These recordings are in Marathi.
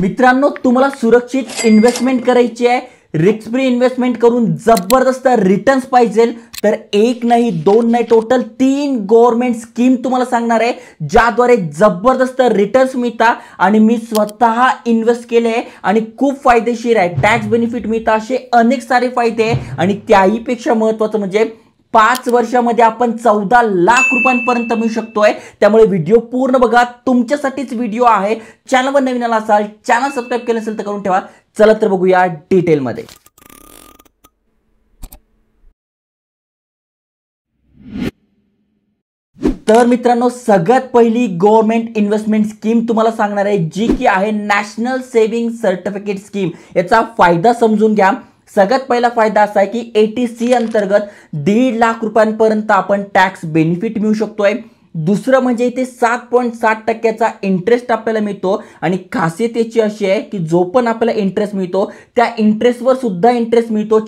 मित्रांनो तुम्हाला सुरक्षित इन्व्हेस्टमेंट करायची आहे रिस्क फ्री इन्व्हेस्टमेंट करून जबरदस्त रिटर्न्स पाहिजे तर एक नाही दोन नाही टोटल तीन गव्हर्नमेंट स्कीम तुम्हाला सांगणार आहे ज्याद्वारे जबरदस्त रिटर्न्स मिळतात आणि मी स्वतः इन्व्हेस्ट केले आहे आणि खूप फायदेशीर आहे टॅक्स बेनिफिट मिळतात असे अनेक सारे फायदे आहे आणि त्याहीपेक्षा महत्त्वाचं म्हणजे पाच वर्षामध्ये आपण चौदा लाख रुपयांपर्यंत मिळू शकतोय त्यामुळे व्हिडिओ पूर्ण बघा तुमच्यासाठीच व्हिडिओ आहे चॅनलवर नवीन आला असाल चॅनल सबस्क्राईब केलं असेल तर करून ठेवा चला तर बघूया मध्ये तर मित्रांनो सगळ्यात पहिली गव्हर्नमेंट इन्व्हेस्टमेंट स्कीम तुम्हाला सांगणार आहे जी की आहे नॅशनल सेव्हिंग सर्टिफिकेट स्कीम याचा फायदा समजून घ्या सगळ्यात पहिला फायदा असा आहे की ए टी सी अंतर्गत दीड लाख रुपयांपर्यंत आपण टॅक्स बेनिफिट मिळू शकतोय दुसरं म्हणजे इथे सात पॉईंट सात टक्क्याचा इंटरेस्ट आपल्याला मिळतो आणि खासियत याची अशी आहे की जो पण आपल्याला इंटरेस्ट मिळतो त्या इंटरेस्टवर सुद्धा इंटरेस्ट मिळतो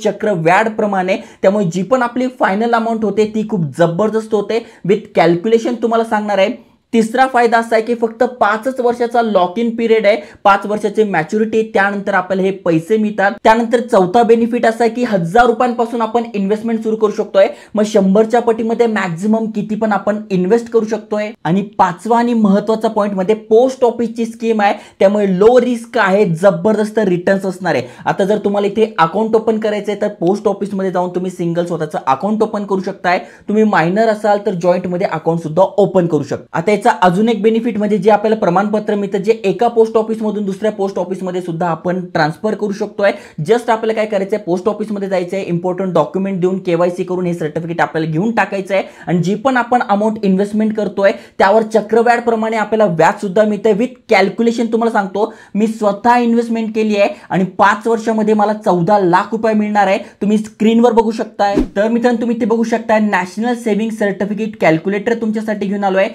व्याडप्रमाणे त्यामुळे जी पण आपली फायनल अमाऊंट होते ती खूप जबरदस्त होते विथ कॅल्क्युलेशन तुम्हाला सांगणार आहे तिसरा फायदा असा आहे की फक्त पाचच वर्षाचा लॉक इन पिरियड आहे पाच वर्षाचे मॅच्युरिटी त्यानंतर आपल्याला हे पैसे मिळतात त्यानंतर चौथा बेनिफिट असा आहे की हजार रुपयांपासून आपण इन्व्हेस्टमेंट सुरू करू शकतोय मग शंभरच्या पटीमध्ये मॅक्झिमम किती पण आपण इन्व्हेस्ट करू शकतोय आणि पाचवा आणि महत्वाचा पॉईंट मध्ये पोस्ट ऑफिसची स्कीम आहे त्यामुळे लो रिस्क आहे जबरदस्त रिटर्न्स असणार आहे आता जर तुम्हाला इथे अकाउंट ओपन करायचं आहे तर पोस्ट ऑफिसमध्ये जाऊन तुम्ही सिंगल स्वतःचं अकाउंट ओपन करू शकताय तुम्ही मायनर असाल तर जॉईंटमध्ये अकाउंट सुद्धा ओपन करू शकता आता याचा अजून एक बेनिफिट म्हणजे जे आपल्याला प्रमाणपत्र मिळतं जे एका पोस्ट ऑफिस मधून दुसऱ्या पोस्ट ऑफिसमध्ये सुद्धा आपण ट्रान्सफर करू शकतो जस्ट आपल्याला काय करायचं आहे पोस्ट ऑफिसमध्ये जायचं आहे इम्पॉर्टंट डॉक्युमेंट देऊन केवायसी करून हे सर्टिफिकेट आपल्याला घेऊन टाकायचं आहे आणि जी पण आपण अमाऊंट इन्व्हेस्टमेंट करतोय त्यावर प्रमाणे आपल्याला व्याज सुद्धा मिळतंय विथ कॅल्क्युलेशन तुम्हाला सांगतो मी स्वतः इन्व्हेस्टमेंट केली आहे आणि पाच वर्षामध्ये मला चौदा लाख रुपये मिळणार आहे तुम्ही स्क्रीनवर बघू शकताय तर मित्रांनो तुम्ही ते बघू शकताय नॅशनल सेव्हिंग सर्टिफिकेट कॅल्क्युलेटर तुमच्यासाठी घेऊन आलो आहे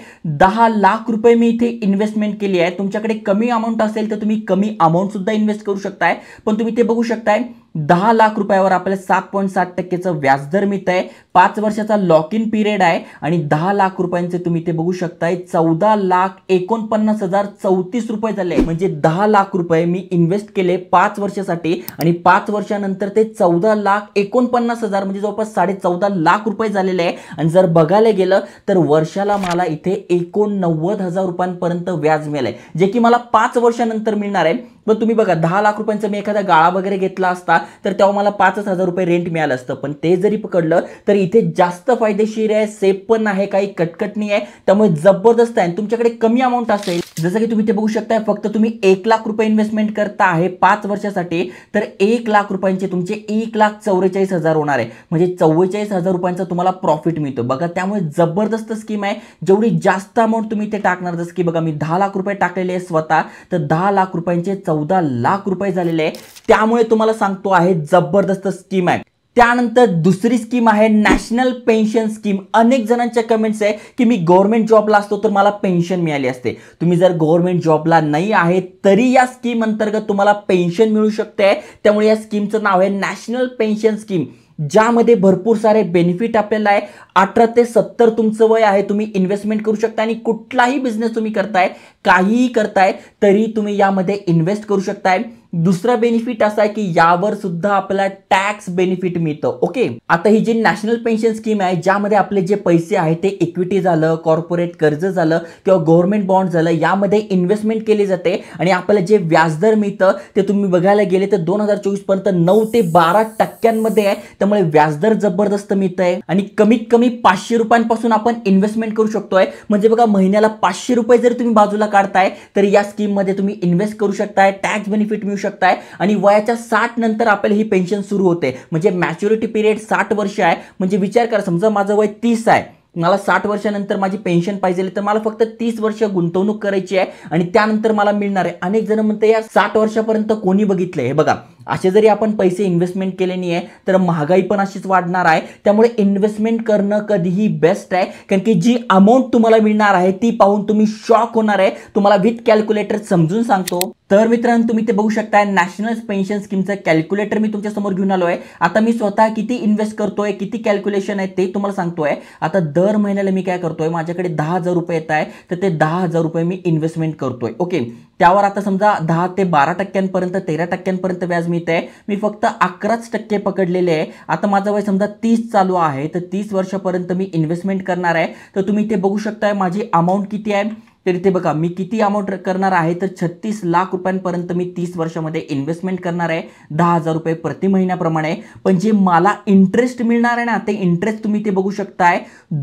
दहा दहा लाख रुपये मी इथे इन्व्हेस्टमेंट केली आहे तुमच्याकडे कमी अमाऊंट असेल तर तुम्ही कमी सुद्धा इन्व्हेस्ट करू शकताय पण तुम्ही ते बघू शकताय दहा लाख रुपयावर आपल्याला सात पॉईंट सात टक्केचं व्याजदर मिळत आहे पाच वर्षाचा लॉक इन पिरियड आहे आणि दहा लाख रुपयांचे तुम्ही ते बघू शकताय चौदा लाख एकोणपन्नास हजार चौतीस रुपये झाले म्हणजे दहा लाख रुपये मी इन्व्हेस्ट केले पाच वर्षासाठी आणि पाच वर्षानंतर ते चौदा लाख एकोणपन्नास हजार म्हणजे जवळपास साडे चौदा लाख रुपये झालेले आहे आणि जर बघायला गेलं तर वर्षाला मला इथे एकोणनव्वद हजार रुपयांपर्यंत व्याज मिळालंय जे की मला पाच वर्षानंतर मिळणार आहे पण तुम्ही बघा दहा लाख रुपयांचा मी एखादा गाळा वगैरे घेतला असता तर तेव्हा मला पाचच हजार रुपये रेंट मिळालं असतं पण ते जरी पकडलं तर इथे जास्त फायदेशीर आहे सेफ पण आहे काही कटकटणी आहे त्यामुळे जबरदस्त आहे तुमच्याकडे कमी अमाऊंट असेल जसं की तुम्ही ते बघू शकताय फक्त तुम्ही एक लाख रुपये इन्व्हेस्टमेंट करता आहे पाच वर्षासाठी तर एक लाख रुपयांचे तुमचे एक लाख चौवेचाळीस हजार होणार आहे म्हणजे चव्वेचाळीस हजार रुपयांचा तुम्हाला प्रॉफिट मिळतो बघा त्यामुळे जबरदस्त स्कीम आहे जेवढी जास्त अमाऊंट तुम्ही ते टाकणार जसं की बघा मी दहा लाख रुपये टाकलेले आहे स्वतः तर दहा लाख रुपयांचे चौदा लाख रुपये झालेले आहे त्यामुळे तुम्हाला सांगतो आहे जबरदस्त स्कीम आहे त्यानंतर दुसरी स्कीम आहे नॅशनल पेन्शन स्कीम अनेक जणांच्या कमेंट्स आहे की मी गव्हर्मेंट जॉबला असतो तर मला पेन्शन मिळाली असते तुम्ही जर गव्हर्मेंट जॉबला नाही आहे तरी या स्कीम अंतर्गत तुम्हाला पेन्शन मिळू शकते त्यामुळे या स्कीमचं नाव आहे नॅशनल पेन्शन स्कीम ज्यामध्ये भरपूर सारे बेनिफिट आपल्याला आहे अठरा ते सत्तर तुमचं वय आहे तुम्ही इन्व्हेस्टमेंट करू शकता आणि कुठलाही बिझनेस तुम्ही करताय काहीही करताय तरी तुम्ही यामध्ये इन्व्हेस्ट करू शकताय दुसरा बेनिफिट असा आहे की यावर सुद्धा आपल्याला टॅक्स बेनिफिट मिळतं ओके आता ही जी नॅशनल पेन्शन स्कीम आहे ज्यामध्ये आपले जे पैसे आहे ते इक्विटी झालं कॉर्पोरेट कर्ज झालं किंवा गव्हर्नमेंट बॉन्ड झालं यामध्ये इन्व्हेस्टमेंट केली जाते आणि आपल्याला जे व्याजदर मिळतं ते तुम्ही बघायला गेले तर दोन हजार चोवीस पर्यंत नऊ ते बारा टक्क्यांमध्ये आहे त्यामुळे व्याजदर जबरदस्त मिळत आहे आणि कमीत कमी पाचशे रुपयांपासून आपण इन्व्हेस्टमेंट करू शकतोय म्हणजे बघा महिन्याला पाचशे रुपये जर तुम्ही बाजूला काढताय तर या स्कीममध्ये तुम्ही इन्व्हेस्ट करू शकताय टॅक्स बेनिफिट मिळू शकताय आणि वयाच्या साठ नंतर आपल्याला ही पेन्शन सुरू होते म्हणजे मॅच्युरिटी पिरियड साठ वर्ष आहे म्हणजे विचार करा समजा माझं वय तीस आहे मला साठ वर्षानंतर माझी पेन्शन पाहिजे तर मला फक्त तीस वर्ष गुंतवणूक करायची आहे आणि त्यानंतर मला मिळणार आहे अनेक जण म्हणते या साठ वर्षापर्यंत कोणी बघितलं हे बघा असे जरी आपण पैसे इन्व्हेस्टमेंट केले नाही आहे तर महागाई पण अशीच वाढणार आहे त्यामुळे इन्व्हेस्टमेंट करणं कधीही बेस्ट आहे कारण की जी अमाऊंट तुम्हाला मिळणार आहे ती पाहून तुम्ही शॉक होणार आहे तुम्हाला विथ कॅल्क्युलेटर समजून सांगतो तर मित्रांनो तुम्ही ते बघू शकताय नॅशनल पेन्शन स्कीमचं कॅल्क्युलेटर मी तुमच्या समोर घेऊन आलो आहे आता मी स्वतः किती इन्व्हेस्ट करतोय किती कॅल्क्युलेशन आहे ते तुम्हाला सांगतोय आता दर महिन्याला मी काय करतोय माझ्याकडे दहा हजार रुपये येत आहे तर ते दहा हजार रुपये मी इन्व्हेस्टमेंट करतोय ओके त्यावर आता समजा दहा ते बारा टक्क्यांपर्यंत तेरा टक्क्यांपर्यंत व्याज मिळते मी फक्त अकराच टक्के पकडलेले आहे आता माझं वय समजा तीस चालू आहे तर तीस वर्षापर्यंत मी इन्व्हेस्टमेंट करणार आहे तर तुम्ही ते बघू शकताय माझी अमाऊंट किती आहे तर इथे बघा मी किती अमाऊंट करणार आहे तर छत्तीस लाख रुपयांपर्यंत मी तीस वर्षामध्ये इन्व्हेस्टमेंट करणार आहे दहा हजार रुपये प्रति महिन्याप्रमाणे पण जे मला इंटरेस्ट मिळणार आहे ना ते इंटरेस्ट तुम्ही ते बघू शकताय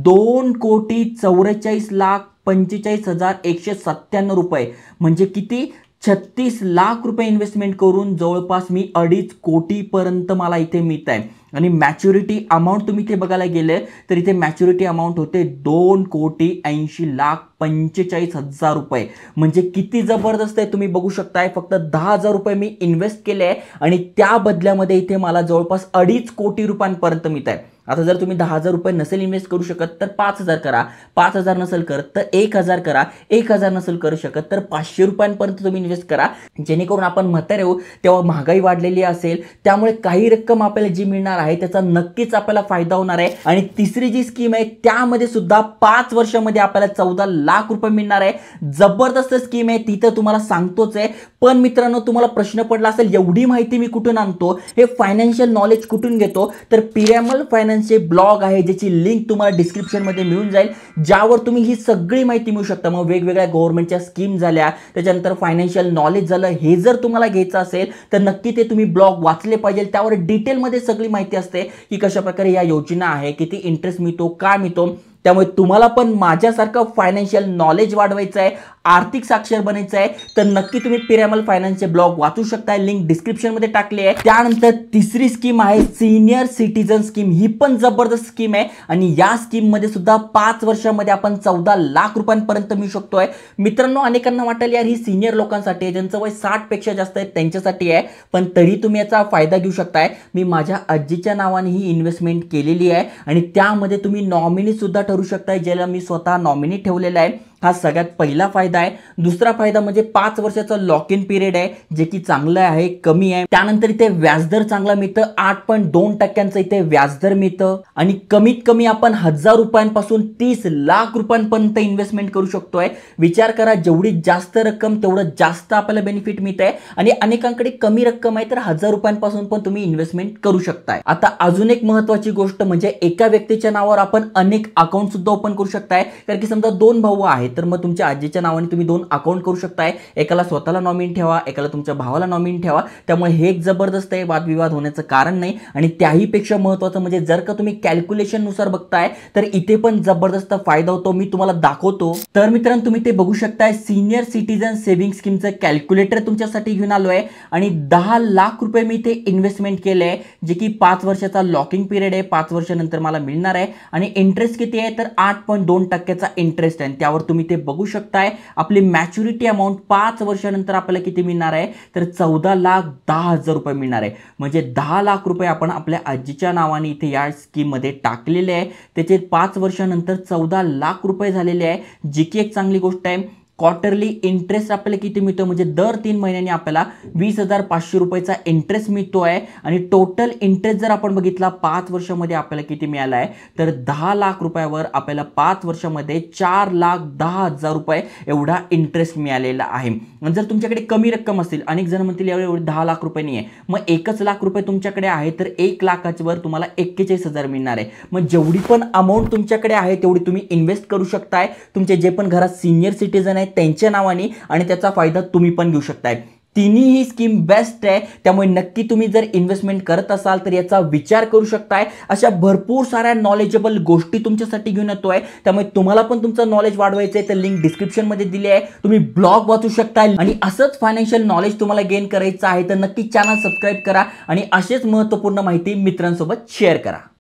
दोन कोटी चौवेचाळीस लाख पंचेचाळीस हजार एकशे सत्त्याण्णव रुपये म्हणजे किती छत्तीस लाख रुपये इन्व्हेस्टमेंट करून जवळपास मी अडीच कोटीपर्यंत मला इथे मिळत आहे आणि मॅच्युरिटी अमाऊंट तुम्ही इथे बघायला गेले तर इथे मॅच्युरिटी अमाऊंट होते दोन कोटी ऐंशी लाख पंचेचाळीस हजार रुपये म्हणजे किती जबरदस्त आहे तुम्ही बघू शकताय फक्त दहा हजार रुपये मी इन्व्हेस्ट केले आहे आणि त्या बदल्यामध्ये इथे मला जवळपास अडीच कोटी रुपयांपर्यंत मिळत आहे आता जर तुम्ही दहा हजार रुपये नसेल इन्व्हेस्ट करू शकत तर पाच हजार करा पाच हजार नसेल करत तर एक हजार करा एक हजार नसेल करू शकत तर पाचशे रुपयांपर्यंत तुम्ही इन्व्हेस्ट करा जेणेकरून आपण म्हातारे येऊ तेव्हा महागाई वाढलेली असेल त्यामुळे काही रक्कम आपल्याला जी मिळणार आहे त्याचा नक्कीच आपल्याला फायदा होणार आहे आणि तिसरी जी स्कीम आहे त्यामध्ये सुद्धा पाच वर्षामध्ये आपल्याला चौदा लाख रुपये मिळणार आहे जबरदस्त स्कीम आहे ती तर तुम्हाला सांगतोच आहे पण मित्रांनो तुम्हाला प्रश्न पडला असेल एवढी माहिती मी कुठून आणतो हे फायनान्शियल नॉलेज कुठून घेतो तर पिरॅमल फायनान्स फायनान्सचे ब्लॉग आहे ज्याची लिंक तुम्हाला डिस्क्रिप्शनमध्ये मिळून जाईल ज्यावर तुम्ही ही सगळी माहिती मिळू शकता मग वेगवेगळ्या गव्हर्नमेंटच्या स्कीम झाल्या त्याच्यानंतर फायनान्शियल नॉलेज झालं हे जर तुम्हाला घ्यायचं असेल तर नक्की ते तुम्ही ब्लॉग वाचले पाहिजे त्यावर डिटेलमध्ये सगळी माहिती असते की कशाप्रकारे या योजना आहे किती इंटरेस्ट मिळतो का मिळतो त्यामुळे तुम्हाला पण माझ्यासारखं फायनान्शियल नॉलेज वाढवायचं आहे आर्थिक साक्षर बनायचं आहे तर नक्की तुम्ही पिरॅमल फायनान्सचे ब्लॉग वाचू शकता लिंक डिस्क्रिप्शनमध्ये टाकली आहे त्यानंतर तिसरी स्कीम आहे सिनियर सिटीजन स्कीम ही पण जबरदस्त स्कीम आहे आणि या स्कीममध्ये सुद्धा पाच वर्षामध्ये आपण चौदा लाख रुपयांपर्यंत मिळू शकतोय मित्रांनो अनेकांना वाटेल यार ही सिनियर लोकांसाठी आहे ज्यांचं वय साठपेक्षा जास्त आहे त्यांच्यासाठी आहे पण तरी तुम्ही याचा फायदा घेऊ शकताय मी माझ्या आजीच्या नावाने ही इन्व्हेस्टमेंट केलेली आहे आणि त्यामध्ये तुम्ही नॉमिनी सुद्धा ठरू शकता ज्याला मी स्वतः नॉमिनी ठेवलेलं आहे हा सगळ्यात पहिला फायदा आहे दुसरा फायदा म्हणजे पाच वर्षाचा लॉक इन पिरियड आहे जे की चांगलं आहे कमी आहे त्यानंतर इथे व्याजदर चांगला मिळतं आठ पॉईंट दोन टक्क्यांचं इथे व्याजदर मिळतं आणि कमीत कमी आपण हजार रुपयांपासून तीस लाख रुपयांपर्यंत इन्व्हेस्टमेंट करू शकतोय विचार करा जेवढी जास्त रक्कम तेवढं जास्त आपल्याला बेनिफिट मिळत आहे आणि अनेकांकडे कमी रक्कम आहे तर हजार रुपयांपासून पण तुम्ही इन्व्हेस्टमेंट करू शकताय आता अजून एक महत्वाची गोष्ट म्हणजे एका व्यक्तीच्या नावावर आपण अनेक अकाउंट सुद्धा ओपन करू शकताय कारण की समजा दोन भाऊ आहेत तर मग तुमच्या आजीच्या नावाने तुम्ही दोन अकाउंट करू शकताय एकाला स्वतःला नॉमिन ठेवा एकाला तुमच्या भावाला नॉमिन ठेवा त्यामुळे हे एक जबरदस्त आहे वादविवाद होण्याचं कारण नाही आणि त्याहीपेक्षा महत्वाचं म्हणजे जर का तुम्ही कॅल्क्युलेशननुसार बघताय तर इथे पण जबरदस्त फायदा होतो मी तुम्हाला दाखवतो तर मित्रांनो तुम्ही ते बघू शकताय सिनियर सिटीजन सेव्हिंग स्कीमचं कॅल्क्युलेटर तुमच्यासाठी घेऊन आलो आहे आणि दहा लाख रुपये मी इथे इन्व्हेस्टमेंट केले आहे जे की पाच वर्षाचा लॉकिंग पिरियड आहे पाच वर्षानंतर मला मिळणार आहे आणि इंटरेस्ट किती आहे तर आठ पॉईंट दोन टक्क्याचा इंटरेस्ट आहे त्यावर तुम्ही तुम्ही ते बघू शकताय आपली मॅच्युरिटी अमाऊंट पाच वर्षानंतर आपल्याला किती मिळणार आहे तर चौदा लाख दहा हजार रुपये मिळणार आहे म्हणजे दहा लाख रुपये आपण आपल्या आजीच्या नावाने इथे या स्कीममध्ये टाकलेले आहे त्याचे पाच वर्षानंतर चौदा लाख रुपये झालेले आहे जी की एक चांगली गोष्ट आहे क्वार्टरली इंटरेस्ट आपल्याला किती मिळतो म्हणजे दर तीन महिन्यांनी आपल्याला वीस हजार पाचशे रुपयेचा इंटरेस्ट मिळतो आहे आणि टोटल इंटरेस्ट जर आपण बघितला पाच वर्षामध्ये आपल्याला किती मिळाला आहे तर दहा लाख रुपयावर आपल्याला पाच वर्षामध्ये चार लाख दहा हजार रुपये एवढा इंटरेस्ट मिळालेला आहे जर तुमच्याकडे कमी रक्कम असेल अनेक जण म्हणतील यावेळी एवढे दहा लाख रुपये नाही आहे मग एकच लाख रुपये तुमच्याकडे आहे तर एक लाखाच्यावर तुम्हाला एक्केचाळीस हजार मिळणार आहे मग जेवढी पण अमाऊंट तुमच्याकडे आहे तेवढी तुम्ही इन्व्हेस्ट करू शकताय तुमचे जे पण घरात सिनियर सिटीजन आहेत आहेत त्यांच्या नावाने आणि त्याचा फायदा तुम्ही पण घेऊ शकताय तिन्ही ही स्कीम बेस्ट आहे त्यामुळे नक्की तुम्ही जर इन्व्हेस्टमेंट करत असाल तर याचा विचार करू शकताय अशा भरपूर साऱ्या नॉलेजेबल गोष्टी तुमच्यासाठी घेऊन येतो आहे त्यामुळे तुम्हाला पण तुमचं नॉलेज वाढवायचं आहे तर लिंक डिस्क्रिप्शन डिस्क्रिप्शनमध्ये दिली आहे तुम्ही ब्लॉग वाचू शकताय आणि असंच फायनान्शियल नॉलेज तुम्हाला गेन करायचं आहे तर नक्की चॅनल सबस्क्राईब करा आणि असेच महत्त्वपूर्ण माहिती मित्रांसोबत शेअर करा